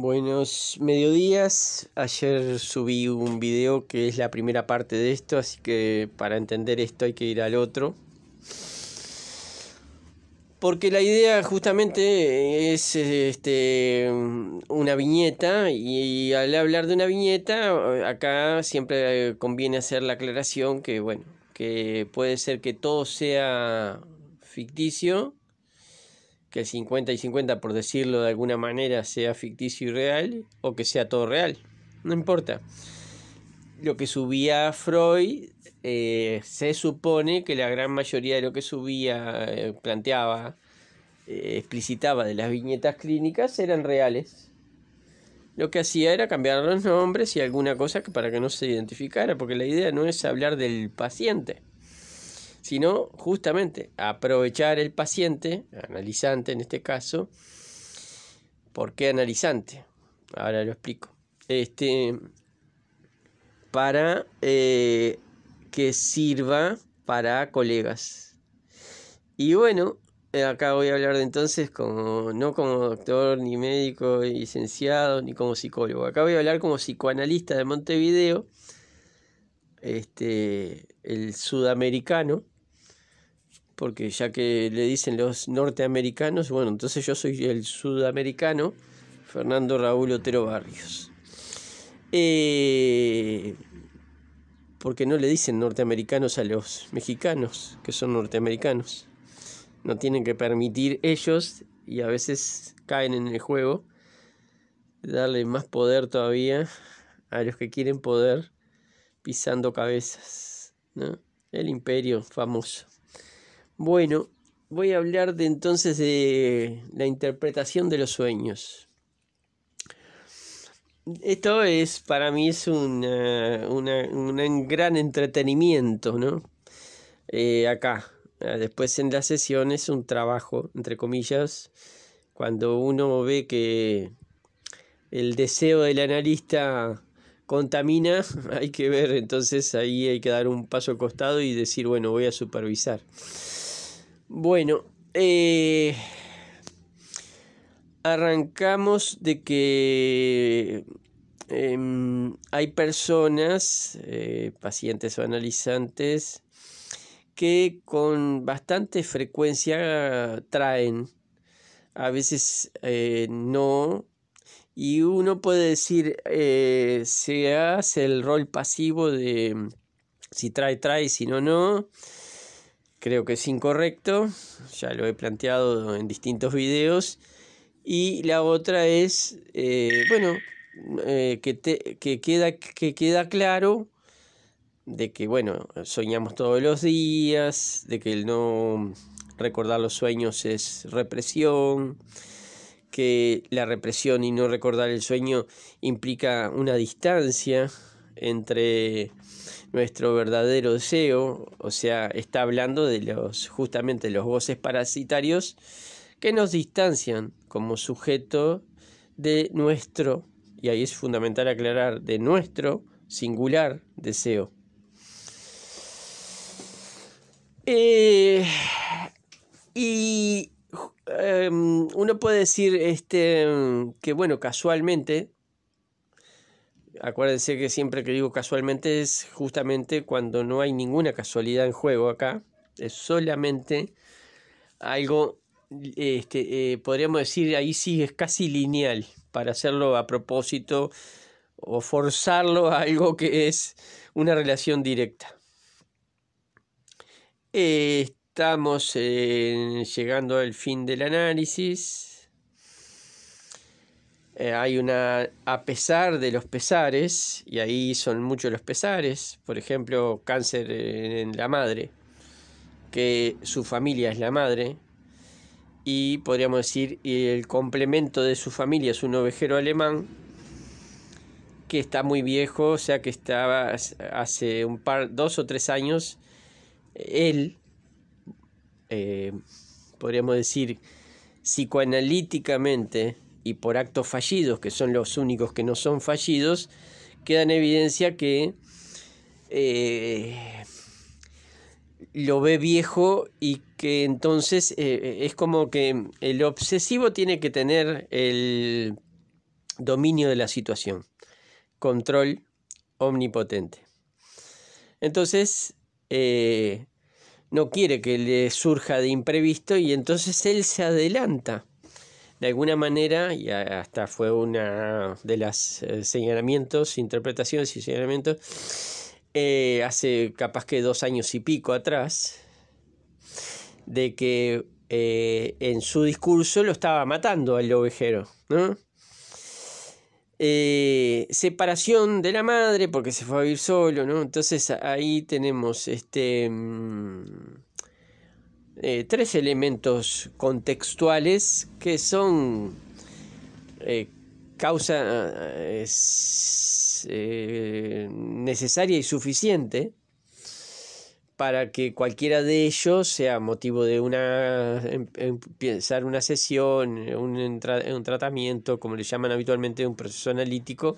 Buenos mediodías. Ayer subí un video que es la primera parte de esto, así que para entender esto hay que ir al otro. Porque la idea justamente es este, una viñeta y, al hablar de una viñeta, acá siempre conviene hacer la aclaración que, bueno, que puede ser que todo sea ficticio que el 50 y 50, por decirlo de alguna manera, sea ficticio y real, o que sea todo real. No importa. Lo que subía Freud, eh, se supone que la gran mayoría de lo que subía, eh, planteaba, eh, explicitaba de las viñetas clínicas eran reales. Lo que hacía era cambiar los nombres y alguna cosa para que no se identificara, porque la idea no es hablar del paciente sino justamente aprovechar el paciente, analizante en este caso. ¿Por qué analizante? Ahora lo explico. Este, para eh, que sirva para colegas. Y bueno, acá voy a hablar de entonces como no como doctor ni médico ni licenciado ni como psicólogo. Acá voy a hablar como psicoanalista de Montevideo, este el sudamericano porque ya que le dicen los norteamericanos, bueno, entonces yo soy el sudamericano, Fernando Raúl Otero Barrios. Eh, porque no le dicen norteamericanos a los mexicanos, que son norteamericanos. No tienen que permitir ellos, y a veces caen en el juego, darle más poder todavía a los que quieren poder pisando cabezas. El imperio famoso. Bueno, voy a hablar de entonces de la interpretación de los sueños. Esto es, para mí, es un, eh, gran entretenimiento, ¿no? Eh, acá. Eh, después en las sesiones, un trabajo, entre comillas, cuando uno ve que el deseo del analista contamina, hay que ver, entonces ahí hay que dar un paso al costado y decir, bueno, voy a supervisar. Bueno, eh, arrancamos de que em, hay personas, eh, pacientes o analizantes, que con bastante frecuencia traen, a veces eh, no, y uno puede decir, se hace el rol pasivo de si trae, trae, si no, no creo que es incorrecto, ya lo he planteado en distintos videos. Y la otra es, eh, bueno, eh, que, te, que, queda, que queda claro de que, bueno, soñamos todos los días, de que el no recordar los sueños es represión, que la represión y no recordar el sueño implica una distancia entre nuestro verdadero deseo, o sea, está hablando de los justamente los voces parasitarios que nos distancian como sujeto de nuestro, y ahí es fundamental aclarar, de nuestro singular deseo. Eh, y em, uno puede decir este, que, bueno, casualmente, acuérdense que siempre que digo casualmente es justamente cuando no hay ninguna casualidad en juego acá. Es solamente algo, este, eh, podríamos decir, ahí sí es casi lineal para hacerlo a propósito o forzarlo a algo que es una relación directa. estamos eh, llegando al fin del análisis. Eh, hay una, a pesar de los pesares, y ahí son muchos los pesares, por ejemplo, cáncer en la madre, que su familia es la madre, y podríamos decir el complemento de su familia es un ovejero alemán que está muy viejo, o sea que estaba hace un par, dos o tres años, él, eh, podríamos decir, psicoanalíticamente, y por actos fallidos, que son los únicos que no son fallidos, queda en evidencia que eh, lo ve viejo y que entonces eh, eh, es como que el obsesivo tiene que tener el dominio de la situación, control omnipotente. Entonces, no quiere que le surja de imprevisto y entonces él se adelanta de alguna manera, y hasta fue una de las eh, señalamientos, interpretaciones y señalamientos, eh, hace capaz que dos años y pico atrás, de que eh, en su discurso lo estaba matando al ovejero, ¿no? separación de la madre porque se fue a vivir solo, ¿no? Entonces ahí tenemos este mm, eh, tres elementos contextuales que son eh, causa eh, necesaria y suficiente para que cualquiera de ellos sea motivo de una empezar em, una sesión, un, un tratamiento, como le llaman habitualmente, un proceso analítico,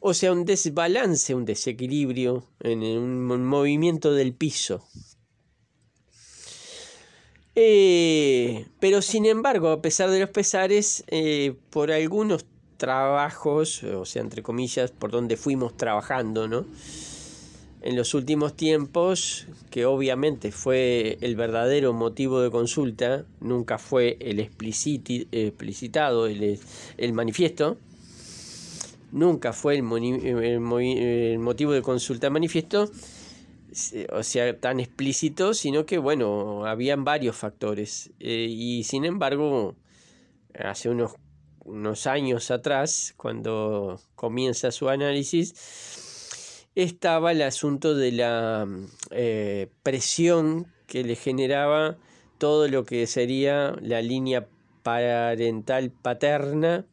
o sea, un desbalance, un desequilibrio en un movimiento del piso. Eh, pero sin embargo, a pesar de los pesares, eh, por algunos trabajos, o sea, entre comillas, por donde fuimos trabajando, ¿no? En los últimos tiempos, que obviamente fue el verdadero motivo de consulta, nunca fue el explicitado, el, manifiesto, nunca fue el motivo de consulta manifiesto, o sea, tan explícito, sino que, bueno, habían varios factores. Eh, y sin embargo, hace unos, unos años atrás, cuando comienza su análisis, estaba el asunto de la eh, presión que le generaba todo lo que sería la línea parental paterna,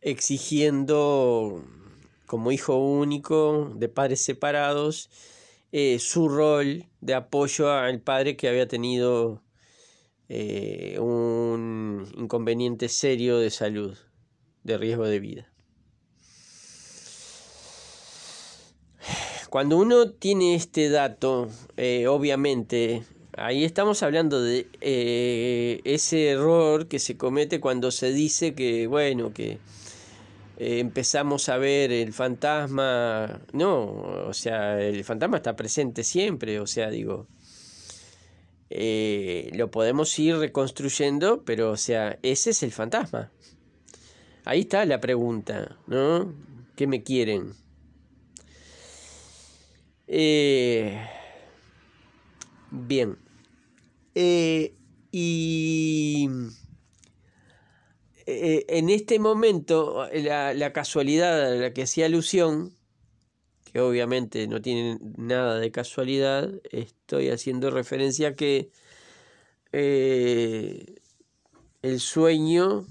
exigiendo como hijo único de padres separados, eh, su rol de apoyo al padre que había tenido eh, un inconveniente serio de salud, de riesgo de vida. Cuando uno tiene este dato, eh, obviamente, ahí estamos hablando de ese error que se comete cuando se dice que, bueno, que eh, empezamos a ver el fantasma, no, o sea, el fantasma está presente siempre, o sea, digo, eh, lo podemos ir reconstruyendo, pero, o sea, ese es el fantasma. Ahí está la pregunta, ¿no? ¿Qué me quieren? Eh, bien. y eh, en este momento, eh, la, casualidad a la que hacía alusión, que obviamente no tiene nada de casualidad, estoy haciendo referencia a que eh, el sueño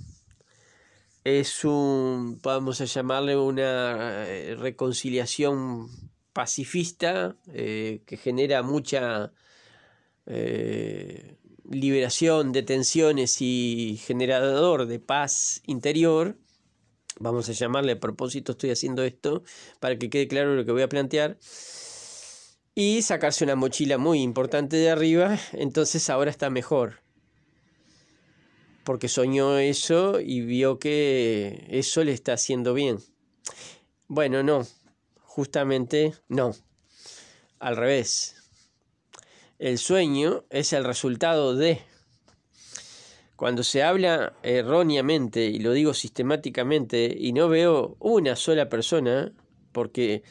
es un, vamos a llamarle una reconciliación pacifista que genera mucha liberación de tensiones y generador de paz interior, vamos a llamarle a propósito estoy haciendo esto, para que quede claro lo que voy a plantear, y sacarse una mochila muy importante de arriba, entonces ahora está mejor. Porque soñó eso y vio que eso le está haciendo bien. Bueno, no, justamente no, al revés el sueño es el resultado de... Cuando se habla erróneamente, y lo digo sistemáticamente, y no veo una sola persona, porque,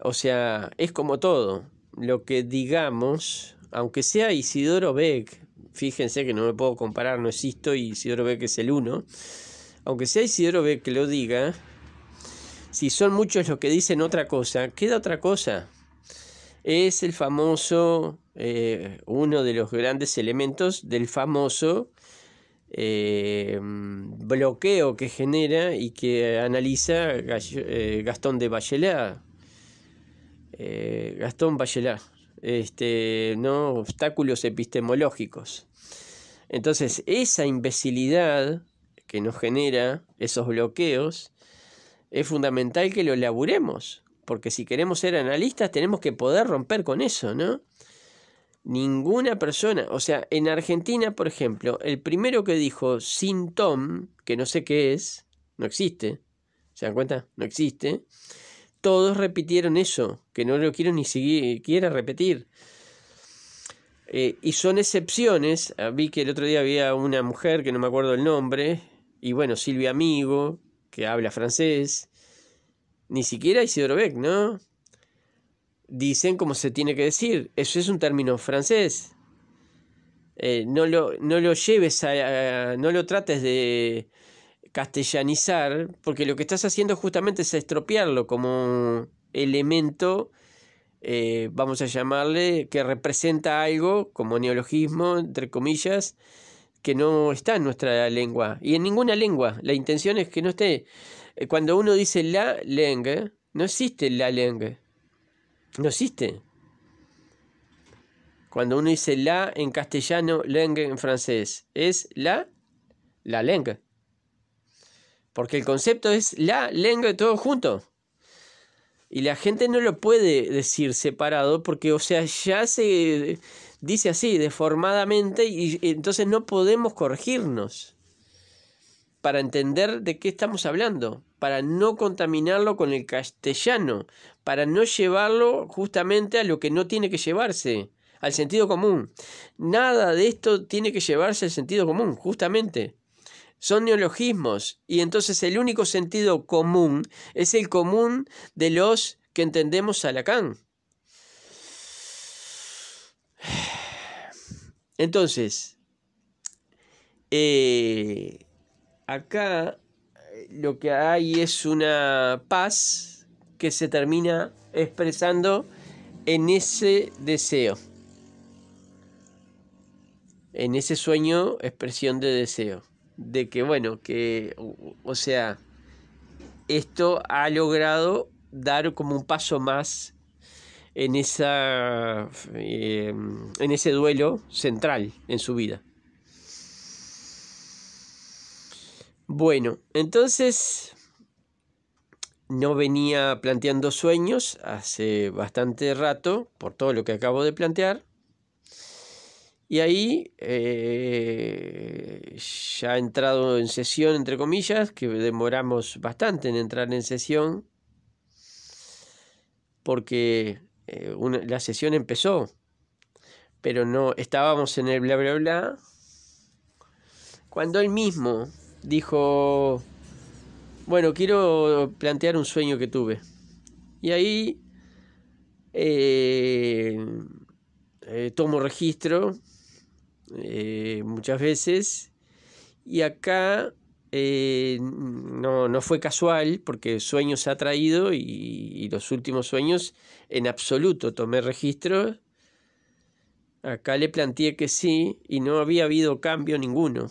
o sea, es como todo, lo que digamos, aunque sea Isidoro Beck, fíjense que no me puedo comparar, no existo y Isidoro Beck es el uno, aunque sea Isidoro Beck que lo diga, si son muchos los que dicen otra cosa, queda otra cosa. Es el famoso eh, uno de los grandes elementos del famoso eh, mm, bloqueo que genera y que analiza eh, Gastón de Bachelard. Gastón Bachelard, este, ¿no? obstáculos epistemológicos. Entonces, esa imbecilidad que nos genera esos bloqueos, es fundamental que lo laburemos, porque si queremos ser analistas tenemos que poder romper con eso, ¿no? Ninguna persona, o sea, en Argentina, por ejemplo, el primero que dijo Sintom, que no sé qué es, no existe, ¿se dan cuenta? No existe. Todos repitieron eso, que no lo quiero ni siquiera repetir. Eh, y son excepciones. Ah, vi que el otro día había una mujer que no me acuerdo el nombre, y bueno, Silvia Amigo, que habla francés. Ni siquiera Isidoro Beck, ¿no? dicen como se tiene que decir. Eso es un término francés. Eh, no, lo, lo, lleves a, no lo trates de castellanizar, porque lo que estás haciendo justamente es estropearlo como elemento, eh, vamos a llamarle, que representa algo como neologismo, entre comillas, que no está en nuestra lengua y en ninguna lengua. La intención es que no esté. Eh, cuando uno dice la lengua, no existe la lengua. No existe. Cuando uno dice la en castellano, lengue en francés, es la, la lengua Porque el concepto es la lengua de todo junto. Y la gente no lo puede decir separado porque, o sea, ya se dice así, deformadamente, y entonces no podemos corregirnos para entender de qué estamos hablando para no contaminarlo con el castellano, para no llevarlo justamente a lo que no tiene que llevarse, al sentido común. Nada de esto tiene que llevarse al sentido común, justamente. Son neologismos y entonces el único sentido común es el común de los que entendemos a Lacan. Entonces, eh, acá lo que hay es una paz que se termina expresando en ese deseo. En ese sueño, expresión de deseo. De que, bueno, que, o sea, esto ha logrado dar como un paso más en, esa, eh, en ese duelo central en su vida. Bueno, entonces no venía planteando sueños hace bastante rato por todo lo que acabo de plantear. Y ahí, eh, ya ha entrado en sesión, entre comillas, que demoramos bastante en entrar en sesión, porque eh, la sesión empezó, pero no estábamos en el bla bla bla. Cuando él mismo dijo, bueno, quiero plantear un sueño que tuve. Y ahí eh, eh, tomo registro eh, muchas veces y acá no, fue casual porque sueños ha traído y los últimos sueños en absoluto tomé registro. Acá le planteé que sí y no había habido cambio ninguno.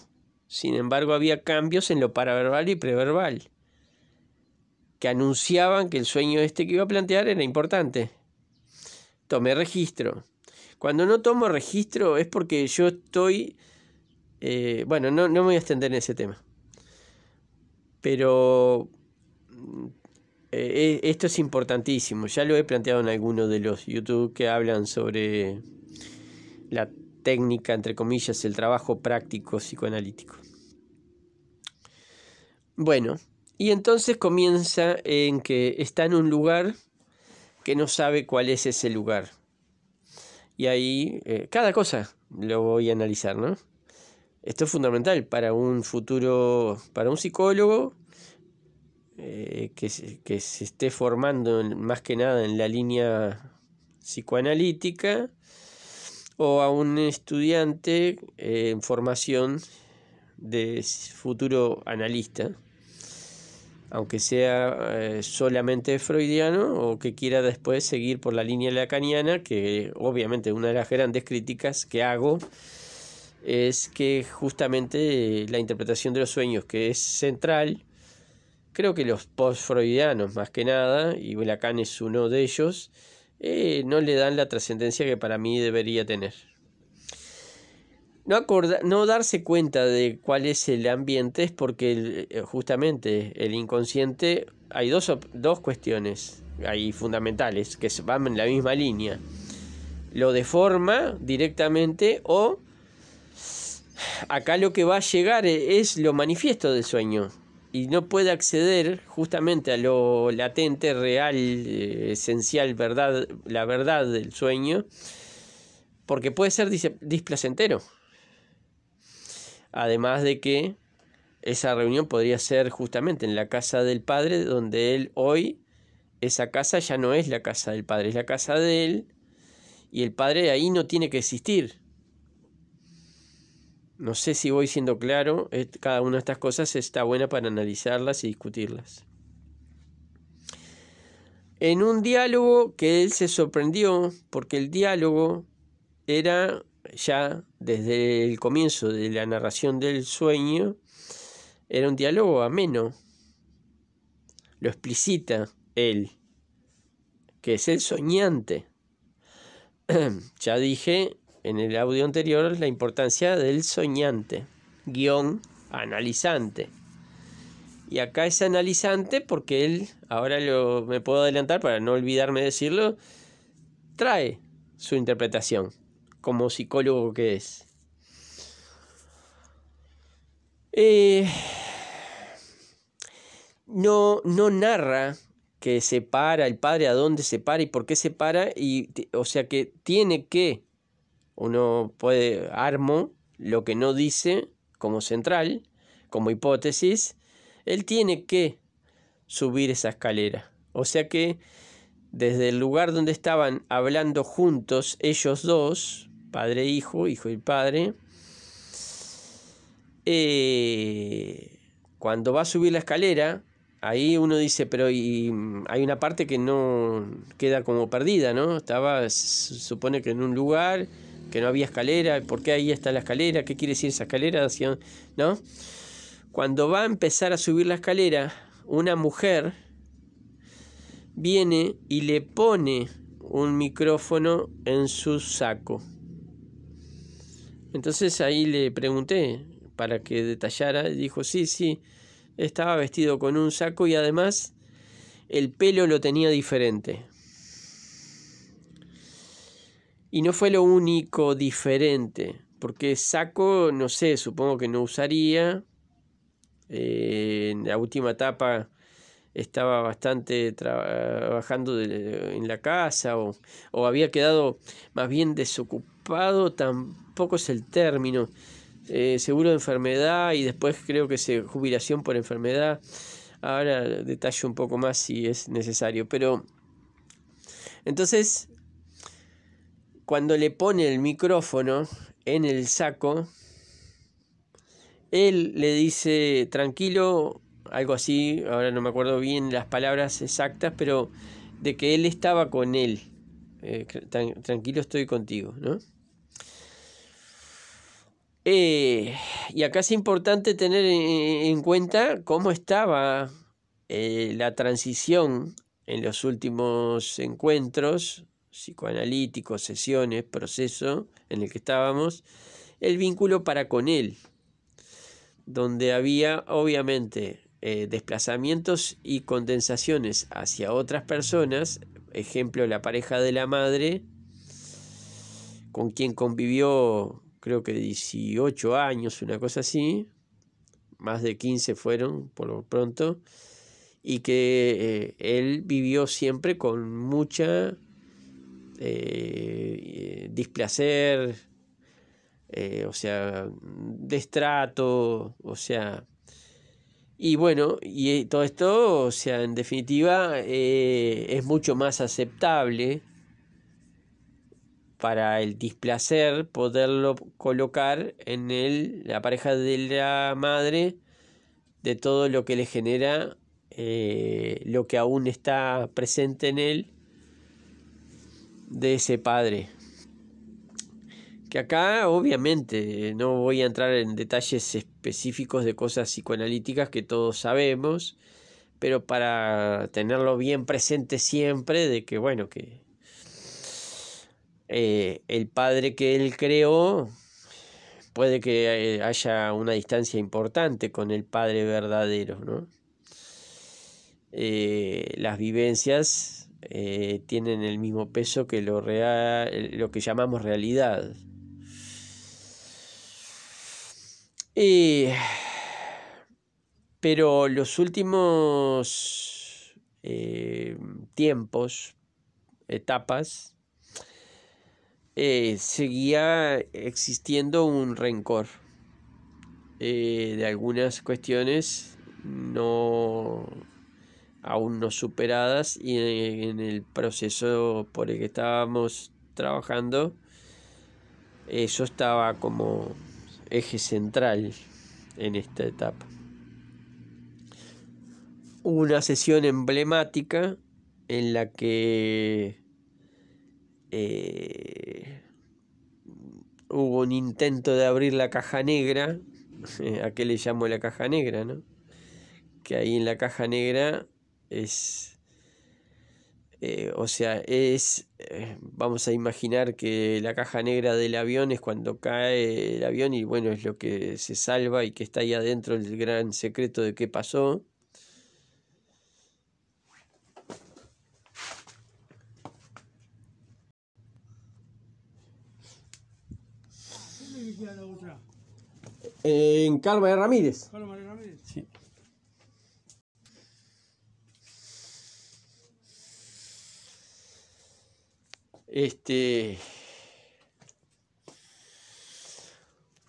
Sin embargo, había cambios en lo paraverbal y preverbal que anunciaban que el sueño este que iba a plantear era importante. Tomé registro. Cuando no tomo registro es porque yo estoy... Eh, bueno, no, me voy a extender en ese tema. Pero mm, eh, eh, esto es importantísimo. Ya lo he planteado en algunos de los YouTube que hablan sobre la técnica, entre comillas, el trabajo práctico psicoanalítico. Bueno, y entonces comienza en que está en un lugar que no sabe cuál es ese lugar. Y ahí eh, cada cosa lo voy a analizar, ¿no? Esto es fundamental para un futuro, para un psicólogo eh, que, que se esté formando más que nada en la línea psicoanalítica o a un estudiante en formación de futuro analista, aunque sea eh, solamente freudiano o que quiera después seguir por la línea lacaniana, que obviamente una de las grandes críticas que hago es que justamente eh, la interpretación de los sueños, que es central, creo que los post-freudianos más que nada, y Lacan es uno de ellos, eh, no le dan la trascendencia que para mí debería tener. No, no darse cuenta de cuál es el ambiente es porque eh, justamente el inconsciente, hay dos, dos cuestiones ahí fundamentales que van en la misma línea. Lo deforma directamente o acá lo que va a llegar e, es lo manifiesto del sueño, y no puede acceder justamente a lo latente, real, eh, esencial, verdad, la verdad del sueño, porque puede ser displacentero. Además de que esa reunión podría ser justamente en la casa del padre, donde él hoy, esa casa ya no es la casa del padre, es la casa de él, y el padre ahí no tiene que existir. No sé si voy siendo claro, eh, cada una de estas cosas está buena para analizarlas y discutirlas. En un diálogo que él se sorprendió, porque el diálogo era ya desde el comienzo de la narración del sueño, era un diálogo ameno. Lo explicita él, que es el soñante. ya dije en el audio anterior la importancia del soñante, guión analizante. Y acá es analizante porque él, ahora me puedo adelantar para no olvidarme decirlo, trae su interpretación como psicólogo que es. Eh, no, no narra que se para el padre, a dónde se para y por qué se para, y, o sea que tiene que uno puede armo lo que no dice como central, como hipótesis, él tiene que subir esa escalera. O sea que desde el lugar donde estaban hablando juntos ellos dos, padre e hijo, hijo y padre, eh, cuando va a subir la escalera, ahí uno dice, pero y, hay una parte que no queda como perdida, ¿no? Estaba, se supone que en un lugar que no había escalera, por qué ahí está la escalera, qué quiere decir esa escalera, ¿no? Cuando va a empezar a subir la escalera, una mujer viene y le pone un micrófono en su saco. Entonces ahí le pregunté para que detallara, dijo, sí, sí, estaba vestido con un saco y además el pelo lo tenía diferente. Y no fue lo único diferente, porque saco, no sé, supongo que no usaría. Eh, en la última etapa estaba bastante trabajando en la casa o, había quedado más bien desocupado, tampoco es el término. Eh, seguro de enfermedad y después creo que se jubilación por enfermedad. Ahora detalle un poco más si es necesario, pero entonces cuando le pone el micrófono en el saco, él le dice, tranquilo, algo así, ahora no me acuerdo bien las palabras exactas, pero de que él estaba con él. Eh, tranquilo estoy contigo, ¿no? Eh, y acá es importante tener en cuenta cómo estaba eh, la transición en los últimos encuentros psicoanalítico, sesiones, proceso en el que estábamos, el vínculo para con él, donde había obviamente eh, desplazamientos y condensaciones hacia otras personas, ejemplo la pareja de la madre, con quien convivió creo que 18 años, una cosa así, más de 15 fueron por lo pronto, y que eh, él vivió siempre con mucha eh, eh, displacer, eh, o sea, destrato, o sea... Y bueno, y todo esto, o sea, en definitiva, es mucho más aceptable para el displacer poderlo colocar en el, la pareja de la madre de todo lo que le genera lo que aún está presente en él de ese padre. Que acá obviamente no voy a entrar en detalles específicos de cosas psicoanalíticas que todos sabemos, pero para tenerlo bien presente siempre de que bueno, que eh, el padre que él creó puede que eh, haya una distancia importante con el padre verdadero, ¿no? Eh, las vivencias eh, tienen el mismo peso que lo, real, lo que llamamos realidad. pero los últimos eh, tiempos, etapas, eh, seguía existiendo un rencor de algunas cuestiones no aún no superadas y en el proceso por el que estábamos trabajando eso eh, estaba como eje central en esta etapa. Una sesión emblemática en la que eh, hubo un intento de abrir la caja negra, eh, a qué le llamo la caja negra, ¿no? Que ahí en la caja negra es... Eh, o sea, es, eh, vamos a imaginar que la caja negra del avión es cuando cae el avión y bueno, es lo que se salva y que está ahí adentro el gran secreto de qué pasó. En Carmen Ramírez. Carmen Ramírez. Este.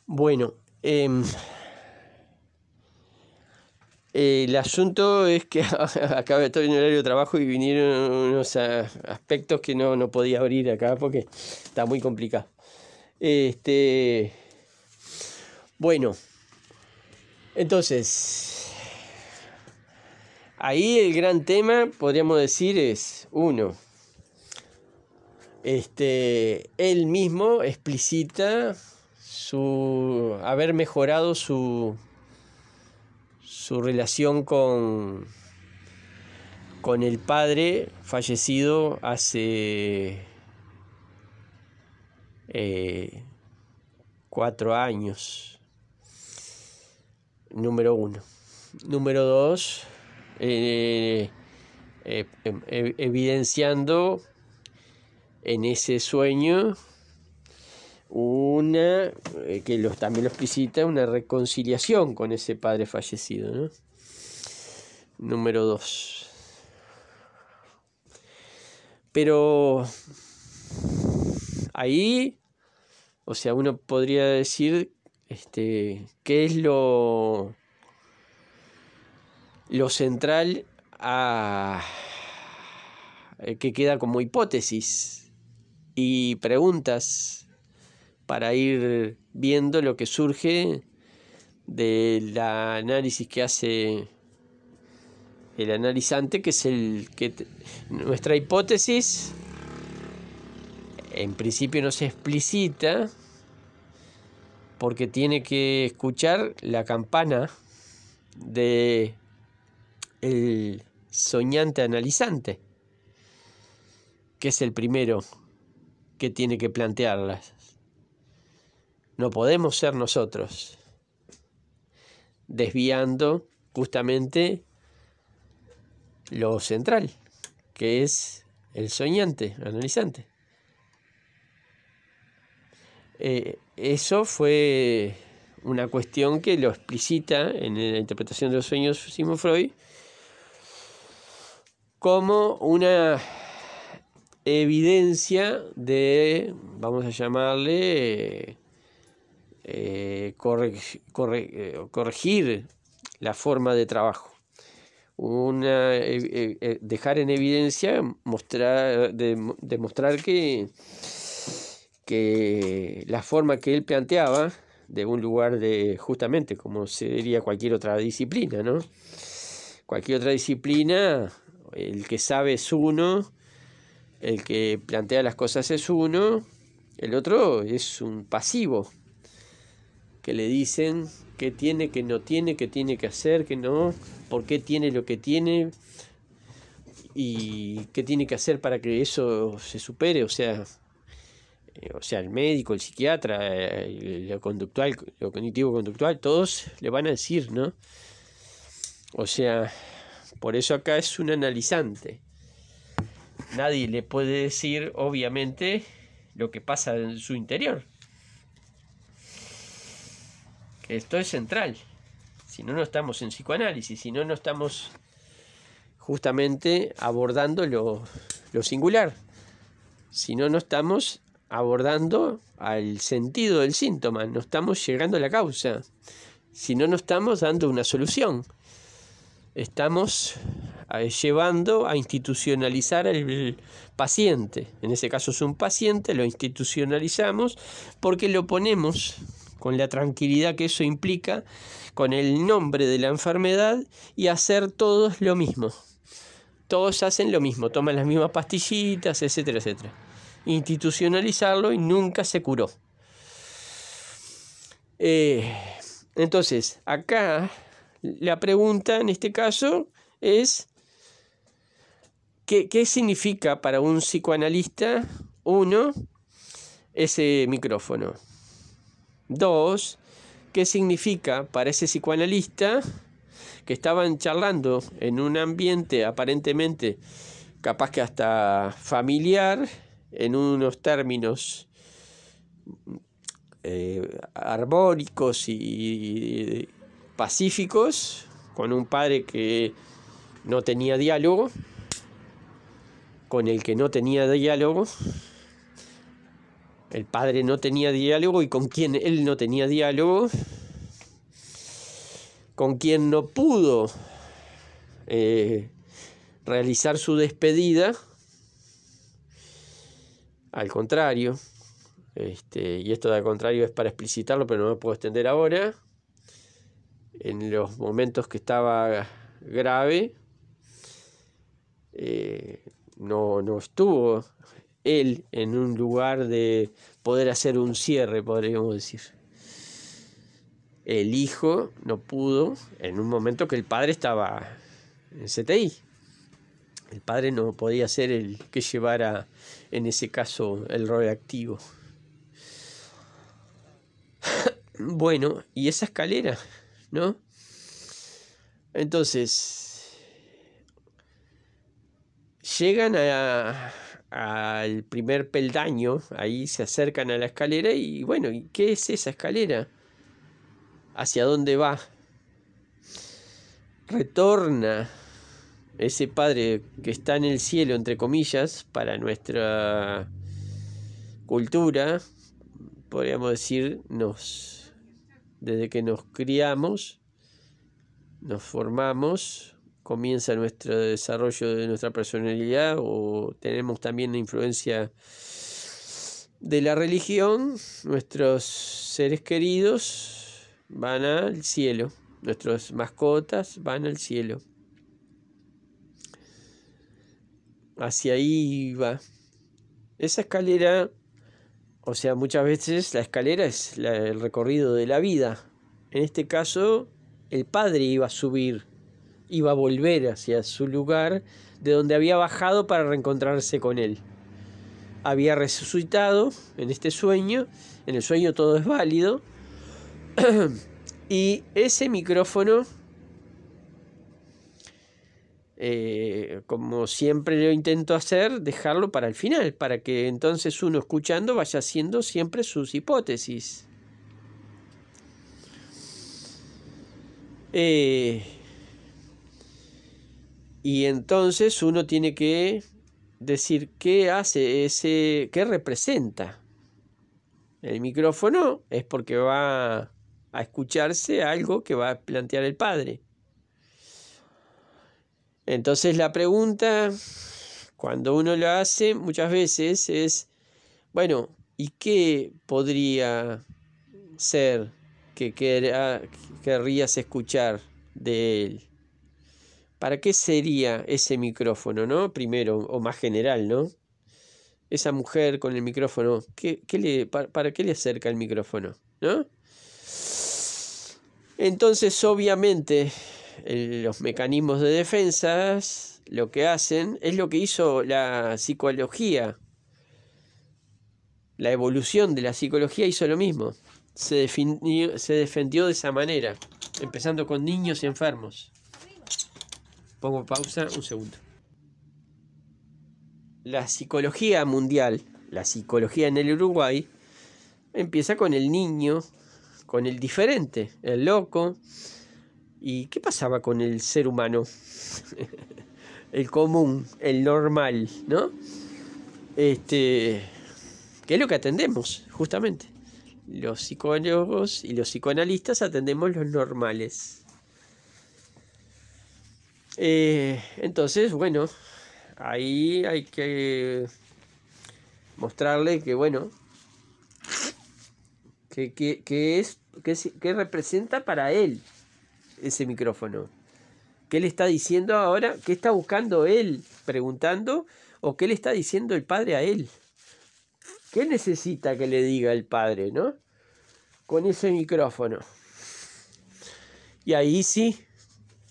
Bueno, em, el asunto es que acabo de estar en horario de trabajo y vinieron unos aspectos que no, no podía abrir acá porque está muy complicado. Este. Bueno, entonces. Ahí el gran tema, podríamos decir, es uno. Este, él mismo explicita su haber mejorado su, su relación con, con el padre fallecido hace eh, cuatro años. Número uno. Número dos, eh, eh, evidenciando en ese sueño una eh, que los, también lo explicita una reconciliación con ese padre fallecido. Número dos. Pero ahí, o sea, uno podría decir, este, ¿qué es lo, lo central a, eh, que queda como hipótesis y preguntas para ir viendo lo que surge del análisis que hace el analizante, que es el que nuestra hipótesis en principio no se explicita porque tiene que escuchar la campana de el soñante analizante, que es el primero que tiene que plantearlas. No podemos ser nosotros desviando justamente lo central, que es el soñante, el analizante. Eh, eso fue una cuestión que lo explicita en la interpretación de los sueños Sigmund Freud como una evidencia de, vamos a llamarle, eh, eh, corregir la forma de trabajo. Una, eh, dejar en evidencia, mostrar, demostrar que, la forma que él planteaba de un lugar de justamente como sería cualquier otra disciplina, ¿no? Cualquier otra disciplina, el que sabe es uno, el que plantea las cosas es uno, el otro es un pasivo, que le dicen qué tiene, qué no tiene, qué tiene que hacer, qué no, por qué tiene lo que tiene y qué tiene que hacer para que eso se supere, o sea, eh, o sea, el médico, el psiquiatra, eh, conductual, lo cognitivo conductual, todos le van a decir, ¿no? O sea, por eso acá es un analizante nadie le puede decir, obviamente, lo que pasa en su interior. Esto es central. Si no, no estamos en psicoanálisis, si no, no estamos justamente abordando lo, singular. Si no, no estamos abordando al sentido del síntoma, no estamos llegando a la causa. Si no, no estamos dando una solución. Estamos llevando a institucionalizar al paciente. En ese caso es un paciente, lo institucionalizamos porque lo ponemos con la tranquilidad que eso implica, con el nombre de la enfermedad y hacer todos lo mismo. Todos hacen lo mismo, toman las mismas pastillitas, etcétera, etcétera. Institucionalizarlo y nunca se curó. Eh, entonces, acá la pregunta en este caso es ¿Qué, significa para un psicoanalista, uno, ese micrófono? Dos, ¿qué significa para ese psicoanalista que estaban charlando en un ambiente aparentemente capaz que hasta familiar, en unos términos eh, y, pacíficos, con un padre que no tenía diálogo, con el que no tenía diálogo, el padre no tenía diálogo y con quien él no tenía diálogo, con quien no pudo eh, realizar su despedida, al contrario, este, y esto de al contrario es para explicitarlo, pero no me puedo extender ahora, en los momentos que estaba grave, eh, no, no estuvo él en un lugar de poder hacer un cierre, podríamos decir. El hijo no pudo en un momento que el padre estaba en CTI. El padre no podía ser el que llevara, en ese caso, el rol activo. bueno, y esa escalera, ¿no? Entonces, Llegan al primer peldaño, ahí se acercan a la escalera y bueno, ¿qué es esa escalera? ¿Hacia dónde va? Retorna ese Padre que está en el cielo, entre comillas, para nuestra cultura, podríamos decir, nos, desde que nos criamos, nos formamos, comienza nuestro desarrollo de nuestra personalidad o tenemos también la influencia de la religión, nuestros seres queridos van al cielo, nuestras mascotas van al cielo. Hacia ahí va. Esa escalera, o sea, muchas veces la escalera es el recorrido de la vida. En este caso, el padre iba a subir iba a volver hacia su lugar de donde había bajado para reencontrarse con él. Había resucitado en este sueño, en el sueño todo es válido, y ese micrófono, eh, como siempre lo intento hacer, dejarlo para el final, para que entonces uno escuchando vaya haciendo siempre sus hipótesis. Eh, y entonces uno tiene que decir qué hace ese, qué representa. El micrófono es porque va a escucharse algo que va a plantear el padre. Entonces la pregunta, cuando uno lo hace muchas veces, es, bueno, ¿y qué podría ser que querrías escuchar de él? ¿Para qué sería ese micrófono, no? Primero, o más general, ¿no? Esa mujer con el micrófono, ¿qué, le, para, qué le acerca el micrófono, no? Entonces, obviamente, los mecanismos de defensa lo que hacen es lo que hizo la psicología. La evolución de la psicología hizo lo mismo. se, se defendió de esa manera, empezando con niños enfermos. Pongo pausa un segundo. La psicología mundial, la psicología en el Uruguay, empieza con el niño, con el diferente, el loco. ¿Y qué pasaba con el ser humano? el común, el normal, ¿no? Este, qué es lo que atendemos, justamente. Los psicólogos y los psicoanalistas atendemos los normales. Eh, entonces, bueno, ahí hay que mostrarle que, bueno, que, es, representa para él ese micrófono. ¿Qué le está diciendo ahora? ¿Qué está buscando él preguntando? ¿O qué le está diciendo el padre a él? ¿Qué necesita que le diga el padre, no? Con ese micrófono. Y ahí sí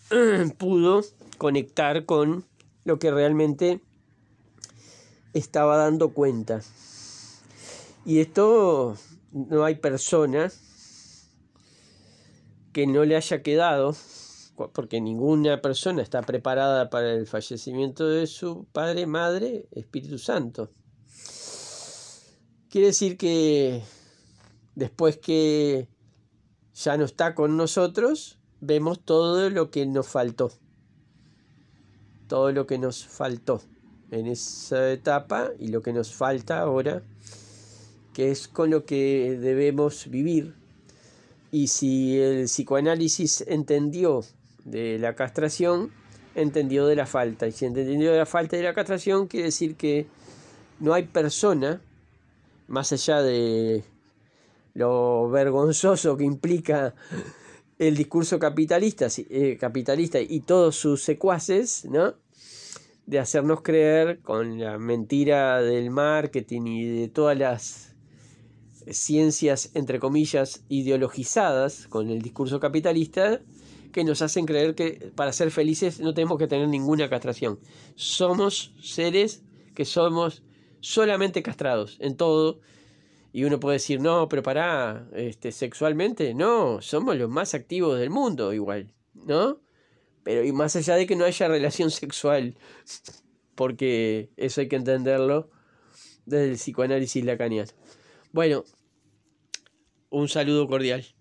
pudo conectar con lo que realmente estaba dando cuenta. Y esto no hay persona que no le haya quedado, porque ninguna persona está preparada para el fallecimiento de su padre, madre, Espíritu Santo. Quiere decir que después que ya no está con nosotros, vemos todo lo que nos faltó todo lo que nos faltó en esa etapa y lo que nos falta ahora, que es con lo que debemos vivir. Y si el psicoanálisis entendió de la castración, entendió de la falta. Y si entendió de la falta de la castración, quiere decir que no hay persona, más allá de lo vergonzoso que implica el discurso capitalista, eh, capitalista y todos sus secuaces, ¿no? De hacernos creer con la mentira del marketing y de todas las ciencias, entre comillas, ideologizadas con el discurso capitalista, que nos hacen creer que para ser felices no tenemos que tener ninguna castración. Somos seres que somos solamente castrados en todo y uno puede decir, no, pero pará, este, sexualmente, no, somos los más activos del mundo igual, ¿no? Pero y más allá de que no haya relación sexual, porque eso hay que entenderlo desde el psicoanálisis lacaniano. Bueno, un saludo cordial.